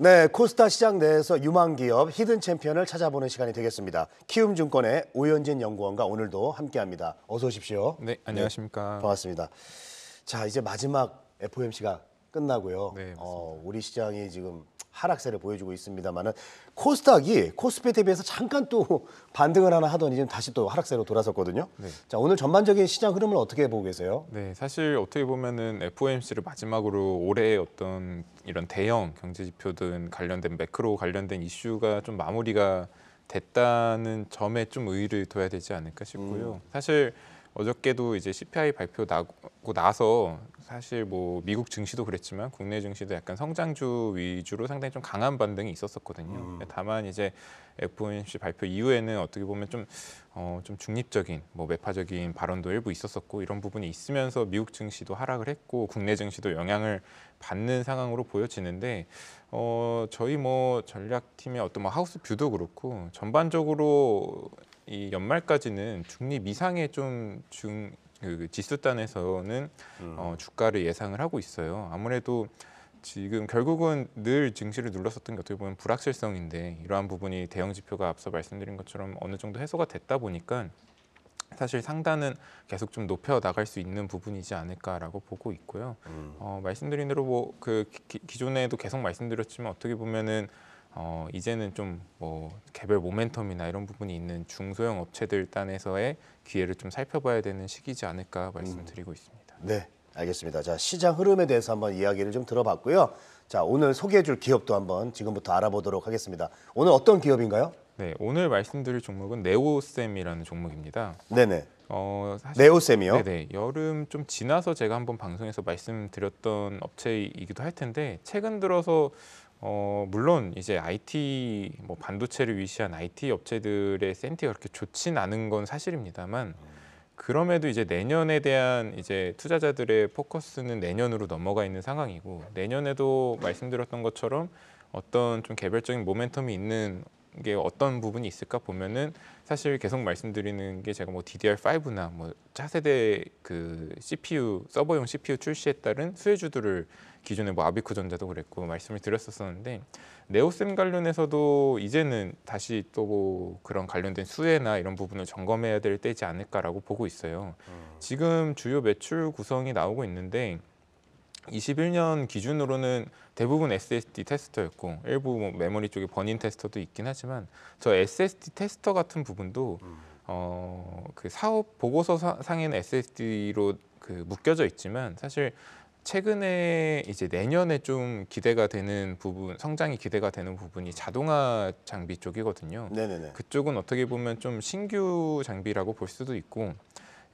네, 코스타 시장 내에서 유망 기업 히든 챔피언을 찾아보는 시간이 되겠습니다. 키움증권의 오현진 연구원과 오늘도 함께합니다. 어서 오십시오. 네, 안녕하십니까. 네, 반갑습니다. 자, 이제 마지막 FOMC가 끝나고요. 네, 어, 우리 시장이 지금 하락세를 보여주고 있습니다만은 코스닥이 코스피에 비해서 잠깐 또 반등을 하나 하더니 지금 다시 또 하락세로 돌아섰거든요. 네. 자 오늘 전반적인 시장 흐름을 어떻게 보고 계세요? 네, 사실 어떻게 보면은 FOMC를 마지막으로 올해 어떤 이런 대형 경제 지표든 관련된 매크로 관련된 이슈가 좀 마무리가 됐다는 점에 좀 의의를 둬야 되지 않을까 싶고요. 음. 사실 어저께도 이제 CPI 발표 나고 나서 사실 뭐 미국 증시도 그랬지만 국내 증시도 약간 성장주 위주로 상당히 좀 강한 반등이 있었었거든요. 음. 다만 이제 FOMC 발표 이후에는 어떻게 보면 좀, 어, 좀 중립적인 뭐 매파적인 발언도 일부 있었었고 이런 부분이 있으면서 미국 증시도 하락을 했고 국내 증시도 영향을 받는 상황으로 보여지는데 어, 저희 뭐 전략팀의 어떤 뭐 하우스 뷰도 그렇고 전반적으로 이 연말까지는 중립 이상의 좀중 그, 그 지수 단에서는 음. 어, 주가를 예상을 하고 있어요. 아무래도 지금 결국은 늘 증시를 눌렀었던 게 어떻게 보면 불확실성인데 이러한 부분이 대형 지표가 앞서 말씀드린 것처럼 어느 정도 해소가 됐다 보니까 사실 상단은 계속 좀 높여 나갈 수 있는 부분이지 않을까라고 보고 있고요. 음. 어, 말씀드린 대로 뭐그 기존에도 계속 말씀드렸지만 어떻게 보면은 어, 이제는 좀 뭐 개별 모멘텀이나 이런 부분이 있는 중소형 업체들 단에서의 기회를 좀 살펴봐야 되는 시기지 않을까 말씀드리고 음. 있습니다. 네, 알겠습니다. 자, 시장 흐름에 대해서 한번 이야기를 좀 들어봤고요. 자, 오늘 소개해 줄 기업도 한번 지금부터 알아보도록 하겠습니다. 오늘 어떤 기업인가요? 네, 오늘 말씀드릴 종목은 네오셈이라는 종목입니다. 네네. 어, 사실, 네오셈이요? 네네. 여름 좀 지나서 제가 한번 방송에서 말씀드렸던 업체이기도 할 텐데 최근 들어서 어, 물론 이제 IT 뭐 반도체를 위시한 IT 업체들의 센티가 그렇게 좋진 않은 건 사실입니다만 그럼에도 이제 내년에 대한 이제 투자자들의 포커스는 내년으로 넘어가 있는 상황이고 내년에도 말씀드렸던 것처럼 어떤 좀 개별적인 모멘텀이 있는 게 어떤 부분이 있을까 보면은 사실 계속 말씀드리는 게 제가 뭐 DDR5나 뭐 차세대 그 CPU 서버용 CPU 출시에 따른 수혜주들을 기존에 뭐 아비쿠 전자도 그랬고 말씀을 드렸었었는데 네오셈 관련해서도 이제는 다시 또뭐 그런 관련된 수혜나 이런 부분을 점검해야 될 때지 않을까라고 보고 있어요. 음. 지금 주요 매출 구성이 나오고 있는데 21년 기준으로는 대부분 SSD 테스터였고 일부 뭐 메모리 쪽에 버닌 테스터도 있긴 하지만 저 SSD 테스터 같은 부분도 음. 어, 그 사업 보고서 상에는 SSD로 그 묶여져 있지만 사실 최근에 이제 내년에 좀 기대가 되는 부분, 성장이 기대가 되는 부분이 자동화 장비 쪽이거든요. 네네네. 그쪽은 어떻게 보면 좀 신규 장비라고 볼 수도 있고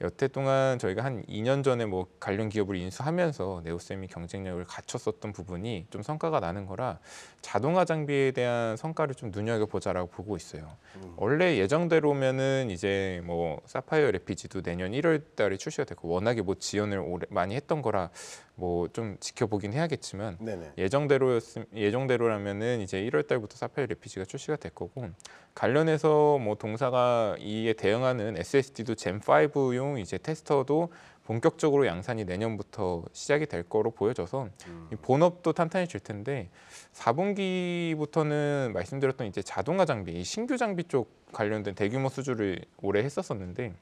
여태 동안 저희가 한 2년 전에 뭐 관련 기업을 인수하면서 네오셈이 경쟁력을 갖췄었던 부분이 좀 성과가 나는 거라 자동화 장비에 대한 성과를 좀 눈여겨보자라고 보고 있어요. 음. 원래 예정대로면은 이제 뭐 사파이어 레피지도 내년 1월 달에 출시가 됐고 워낙에 뭐 지연을 오래 많이 했던 거라 뭐좀 지켜보긴 해야겠지만 네네. 예정대로였음 예정대로라면은 이제 1월 달부터 사파이어 레피지가 출시가 될 거고 관련해서 뭐 동사가 이에 대응하는 SSD도 젠5용 이제 테스터도 본격적으로 양산이 내년부터 시작이 될 거로 보여져서 음. 본업도 탄탄해질 텐데 4분기부터는 말씀드렸던 이제 자동화 장비, 신규 장비 쪽 관련된 대규모 수주를 올해 했었었는데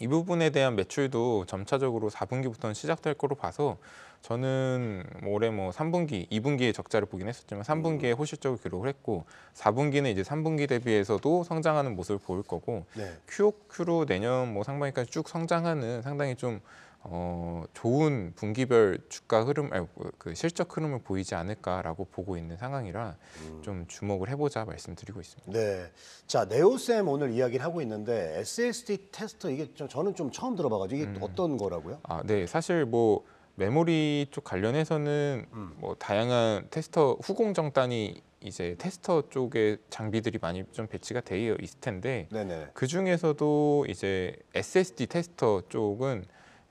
이 부분에 대한 매출도 점차적으로 4분기부터는 시작될 거로 봐서 저는 뭐 올해 뭐 3분기, 2분기에 적자를 보긴 했었지만 3분기에 음. 호실적을 기록을 했고 4분기는 이제 3분기 대비해서도 성장하는 모습을 보일 거고 네. QOQ로 내년 뭐 상반기까지 쭉 성장하는 상당히 좀 어, 좋은 분기별 주가 흐름, 아니, 뭐, 그 실적 흐름을 보이지 않을까라고 보고 있는 상황이라 음. 좀 주목을 해보자 말씀드리고 있습니다. 네, 자 네오쌤 오늘 이야기를 하고 있는데 SSD 테스터 이게 좀, 저는 좀 처음 들어봐가지고 이게 음. 어떤 거라고요? 아, 네, 사실 뭐 메모리 쪽 관련해서는 음. 뭐 다양한 테스터 후공 정단이 이제 테스터 쪽에 장비들이 많이 좀 배치가 되어 있을 텐데 네네. 그 중에서도 이제 SSD 테스터 쪽은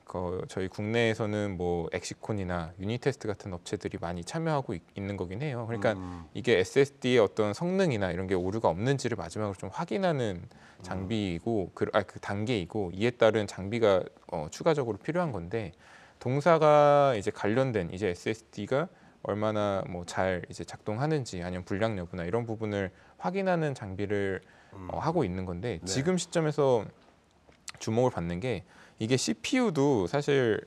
그 저희 국내에서는 뭐 엑시콘이나 유니테스트 같은 업체들이 많이 참여하고 있, 는 거긴 해요. 그러니까 음. 이게 SSD의 어떤 성능이나 이런 게 오류가 없는지를 마지막으로 좀 확인하는 장비이고 그, 아, 그 단계이고 이에 따른 장비가 어, 추가적으로 필요한 건데 동사가 이제 관련된 이제 SSD가 얼마나 뭐 잘 이제 작동하는지 아니면 불량 여부나 이런 부분을 확인하는 장비를 어, 음. 어, 하고 있는 건데 네. 지금 시점에서 주목을 받는 게 이게 CPU도 사실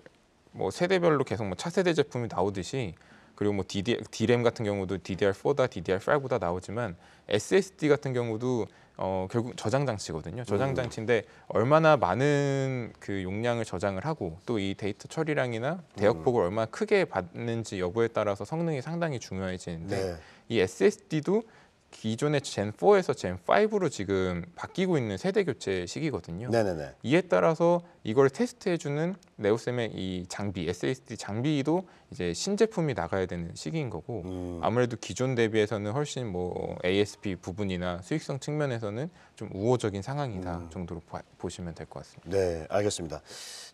뭐 세대별로 계속 뭐 차세대 제품이 나오듯이 그리고 뭐 DD, DRAM 같은 경우도 DDR4다 DDR5다 나오지만 SSD 같은 경우도 어, 결국 저장 장치거든요. 저장 장치인데 얼마나 많은 그 용량을 저장을 하고 또 이 데이터 처리량이나 대역폭을 얼마나 크게 받는지 여부에 따라서 성능이 상당히 중요해지는데 네. 이 SSD도 기존의 젠4에서 젠5로 지금 바뀌고 있는 세대 교체 시기거든요. 네네네. 이에 따라서 이걸 테스트해주는 네오쌤의 이 장비, SSD 장비도 이제 신제품이 나가야 되는 시기인 거고 음. 아무래도 기존 대비해서는 훨씬 뭐 ASP 부분이나 수익성 측면에서는 좀 우호적인 상황이다 음. 정도로 보, 시면 될 것 같습니다. 네, 알겠습니다.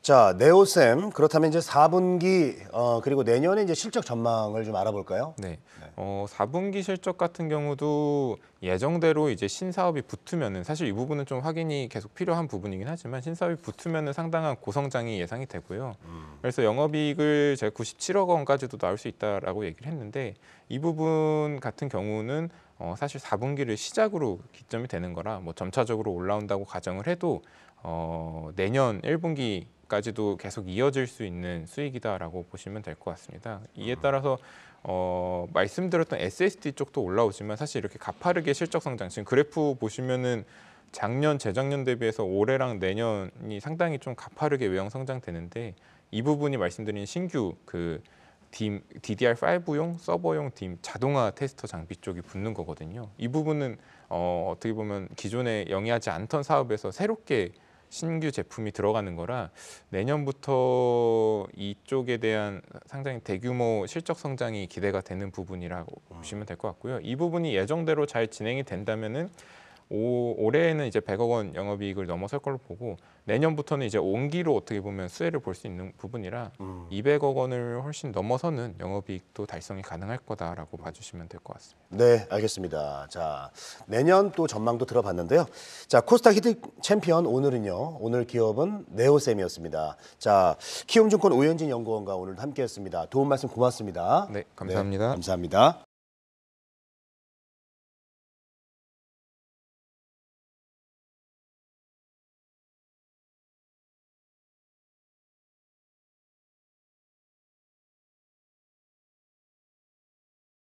자, 네오쌤 그렇다면 이제 4분기 어, 그리고 내년에 이제 실적 전망을 좀 알아볼까요? 네, 네. 어, 4분기 실적 같은 경우도 예정대로 이제 신사업이 붙으면은 사실 이 부분은 좀 확인이 계속 필요한 부분이긴 하지만 신사업이 붙으면은 상당한 고성장이 예상이 되고요. 음. 그래서 영업이익을 제가 97억 원까지도 나올 수 있다라고 얘기를 했는데 이 부분 같은 경우는 어, 사실 4분기를 시작으로 기점이 되는 거라 뭐 점차적으로 올라온다고 가정을 해도 어, 내년 1분기 까지도 계속 이어질 수 있는 수익이다라고 보시면 될 것 같습니다. 이에 음. 따라서 어, 말씀드렸던 SSD 쪽도 올라오지만 사실 이렇게 가파르게 실적 성장 지금 그래프 보시면은 작년, 재작년 대비해서 올해랑 내년이 상당히 좀 가파르게 외형 성장되는데 이 부분이 말씀드린 신규 그 딤, DDR5용 서버용 딤 자동화 테스터 장비 쪽이 붙는 거거든요. 이 부분은 어, 어떻게 보면 기존에 영위하지 않던 사업에서 새롭게 신규 제품이 들어가는 거라 내년부터 이쪽에 대한 상당히 대규모 실적 성장이 기대가 되는 부분이라고 음. 보시면 될 것 같고요. 이 부분이 예정대로 잘 진행이 된다면은 오, 올해에는 이제 100억 원 영업이익을 넘어설 걸로 보고 내년부터는 이제 온기로 어떻게 보면 수혜를 볼 수 있는 부분이라 음. 200억 원을 훨씬 넘어서는 영업이익도 달성이 가능할 거다라고 봐주시면 될 것 같습니다. 네, 알겠습니다. 자 내년 또 전망도 들어봤는데요. 자 코스닥 히트 챔피언 오늘은요. 오늘 기업은 네오셈이었습니다. 자 키움증권 오현진 연구원과 오늘 함께했습니다. 도움 말씀 고맙습니다. 네, 감사합니다. 네, 감사합니다.